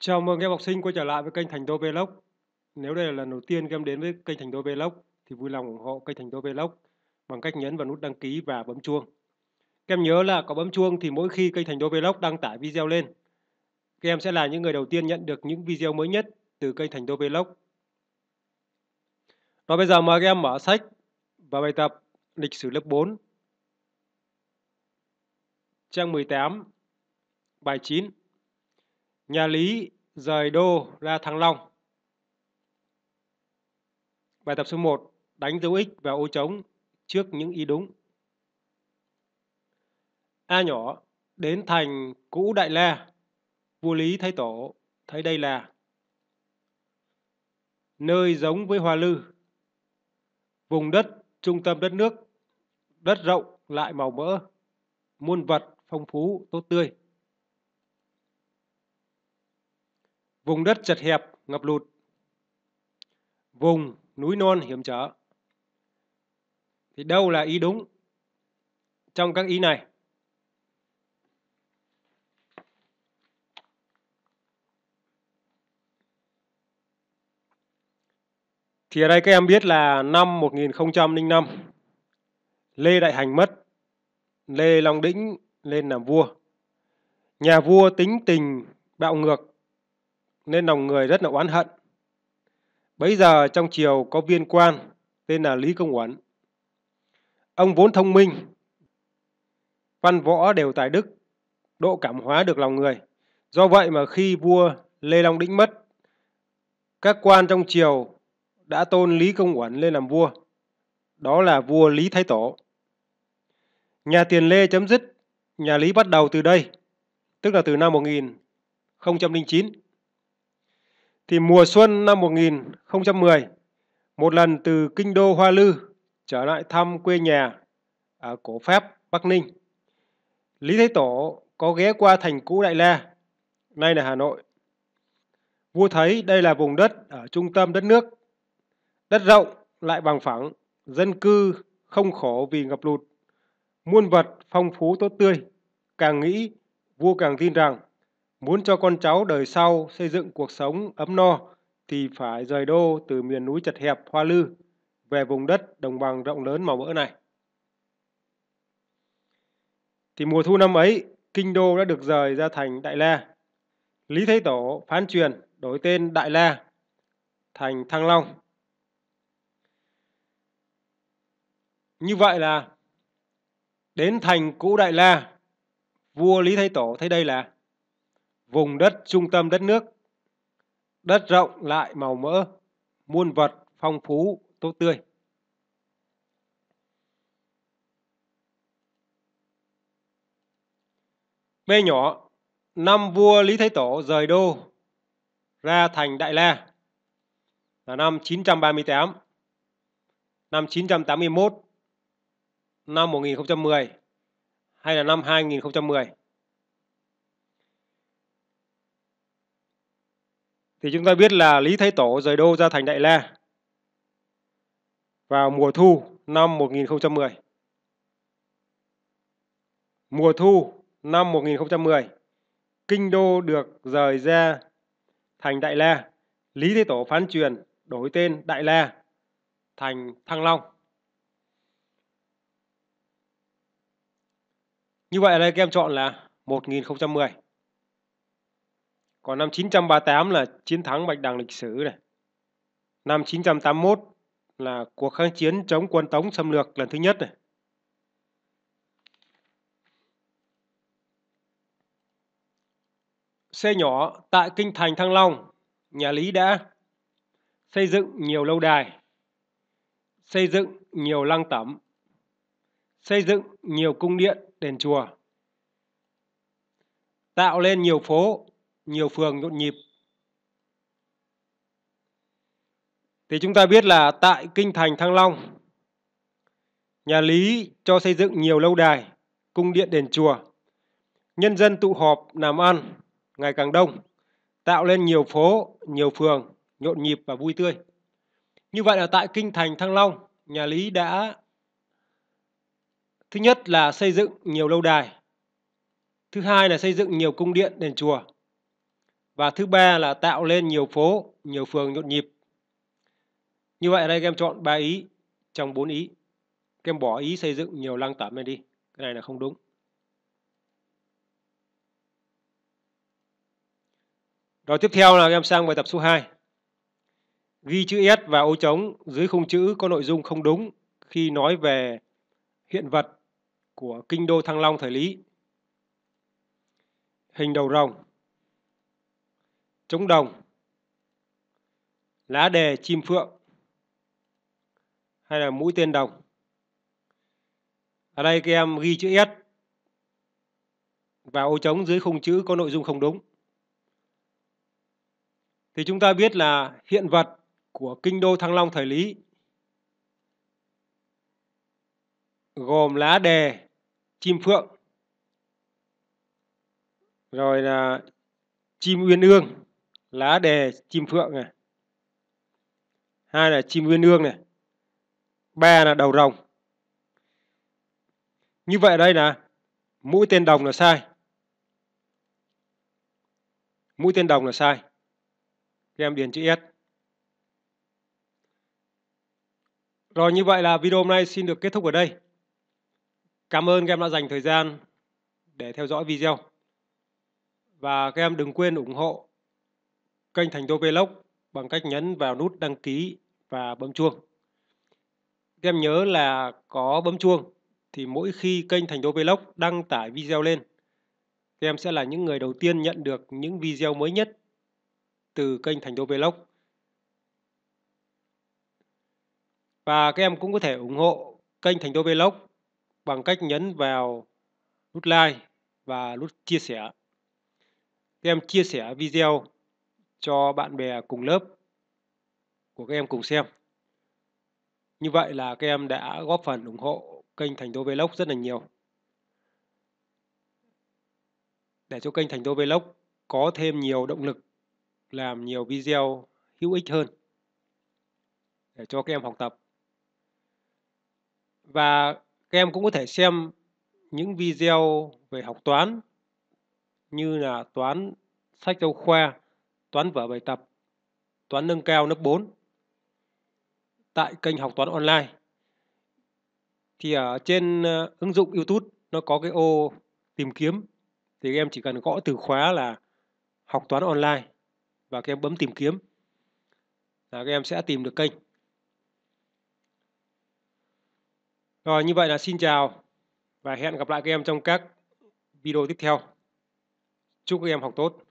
Chào mừng các học sinh quay trở lại với kênh Thành Đô Vlog. Nếu đây là lần đầu tiên các em đến với kênh Thành Đô Vlog thì vui lòng ủng hộ kênh Thành Đô Vlog bằng cách nhấn vào nút đăng ký và bấm chuông. Các em nhớ là có bấm chuông thì mỗi khi kênh Thành Đô Vlog đăng tải video lên, các em sẽ là những người đầu tiên nhận được những video mới nhất từ kênh Thành Đô Vlog. Và bây giờ mời các em mở sách và bài tập lịch sử lớp 4. Trang 18, bài 9 nhà Lý rời đô ra Thăng Long. Bài tập số 1, đánh dấu x và ô trống trước những ý đúng. A nhỏ đến thành cũ Đại La, vua Lý Thái Tổ thấy đây là nơi giống với Hoa Lư, vùng đất trung tâm đất nước, đất rộng lại màu mỡ, muôn vật phong phú tốt tươi. vùng đất chật hẹp, ngập lụt, vùng núi non hiểm trở. Thì đâu là ý đúng trong các ý này? Thì ở đây các em biết là năm 1005 Lê Đại Hành mất Lê Long Đĩnh lên làm vua Nhà vua tính tình bạo ngược nên lòng người rất là oán hận. Bấy giờ trong triều có viên quan tên là Lý Công Uẩn. Ông vốn thông minh, văn võ đều tài đức, độ cảm hóa được lòng người. Do vậy mà khi vua Lê Long Đĩnh mất, các quan trong triều đã tôn Lý Công Uẩn lên làm vua. Đó là vua Lý Thái Tổ. Nhà tiền Lê chấm dứt, nhà Lý bắt đầu từ đây, tức là từ năm 1009 thì mùa xuân năm 1010, một lần từ kinh đô Hoa Lư trở lại thăm quê nhà ở cổ Phép Bắc Ninh. Lý Thế Tổ có ghé qua thành cũ Đại La, nay là Hà Nội. Vua thấy đây là vùng đất ở trung tâm đất nước. Đất rộng lại bằng phẳng, dân cư không khổ vì ngập lụt, muôn vật phong phú tốt tươi. Càng nghĩ, vua càng tin rằng Muốn cho con cháu đời sau xây dựng cuộc sống ấm no thì phải rời đô từ miền núi chật hẹp Hoa Lư về vùng đất đồng bằng rộng lớn màu mỡ này. Thì mùa thu năm ấy, kinh đô đã được rời ra thành Đại La. Lý Thế Tổ phán truyền đổi tên Đại La thành Thăng Long. Như vậy là đến thành cũ Đại La, vua Lý thái Tổ thấy đây là vùng đất trung tâm đất nước. Đất rộng lại màu mỡ, muôn vật phong phú, tốt tươi. Mê nhỏ, năm vua Lý Thái Tổ rời đô ra thành Đại La là năm 938, năm 981, năm 1010 hay là năm 2010. thì chúng ta biết là Lý Thái Tổ rời đô ra thành Đại La vào mùa thu năm 1010. Mùa thu năm 1010, kinh đô được rời ra thành Đại La. Lý Thái Tổ phán truyền đổi tên Đại La thành Thăng Long. Như vậy là các em chọn là 1010. Còn năm 938 là chiến thắng Bạch Đằng lịch sử này. Năm 981 là cuộc kháng chiến chống quân Tống xâm lược lần thứ nhất này. C nhỏ tại kinh thành Thăng Long, nhà Lý đã xây dựng nhiều lâu đài, xây dựng nhiều lăng tẩm, xây dựng nhiều cung điện, đền chùa, tạo lên nhiều phố, nhiều phường nhộn nhịp. Thì chúng ta biết là tại kinh thành Thăng Long, nhà Lý cho xây dựng nhiều lâu đài, cung điện đền chùa. Nhân dân tụ họp làm ăn ngày càng đông, tạo lên nhiều phố, nhiều phường nhộn nhịp và vui tươi. Như vậy là tại kinh thành Thăng Long, nhà Lý đã thứ nhất là xây dựng nhiều lâu đài, thứ hai là xây dựng nhiều cung điện đền chùa và thứ ba là tạo lên nhiều phố, nhiều phường nhộn nhịp. Như vậy ở đây các em chọn 3 ý trong 4 ý. Các em bỏ ý xây dựng nhiều lăng tẩm này đi. Cái này là không đúng. Rồi tiếp theo là các em sang bài tập số 2. Ghi chữ S và ô trống dưới khung chữ có nội dung không đúng khi nói về hiện vật của kinh đô Thăng Long thời Lý. Hình đầu rồng trống đồng lá đề chim phượng hay là mũi tên đồng ở đây các em ghi chữ S và ô trống dưới khung chữ có nội dung không đúng thì chúng ta biết là hiện vật của kinh đô Thăng Long thời Lý gồm lá đề, chim phượng, rồi là chim uyên ương lá đề chim phượng này hai là chim nguyên ương này ba là đầu rồng như vậy đây là mũi tên đồng là sai mũi tên đồng là sai các em điền chữ s rồi như vậy là video hôm nay xin được kết thúc ở đây cảm ơn các em đã dành thời gian để theo dõi video và các em đừng quên ủng hộ kênh Thành Đô Vlog bằng cách nhấn vào nút đăng ký và bấm chuông. Các em nhớ là có bấm chuông thì mỗi khi kênh Thành Đô Vlog đăng tải video lên, các em sẽ là những người đầu tiên nhận được những video mới nhất từ kênh Thành Đô Vlog. Và các em cũng có thể ủng hộ kênh Thành Đô Vlog bằng cách nhấn vào nút like và nút chia sẻ. Các em chia sẻ video cho bạn bè cùng lớp của các em cùng xem. Như vậy là các em đã góp phần ủng hộ kênh Thành Đô Vlog rất là nhiều. Để cho kênh Thành Đô Vlog có thêm nhiều động lực làm nhiều video hữu ích hơn để cho các em học tập. Và các em cũng có thể xem những video về học toán như là toán sách giáo khoa toán vở bài tập, toán nâng cao lớp 4 tại kênh học toán online. Thì ở trên ờ, ứng dụng YouTube nó có cái ô tìm kiếm thì em chỉ cần gõ từ khóa là học toán online và các em bấm tìm kiếm là các em sẽ tìm được kênh. Rồi như vậy là xin chào và hẹn gặp lại các em trong các video tiếp theo. Chúc các em học tốt.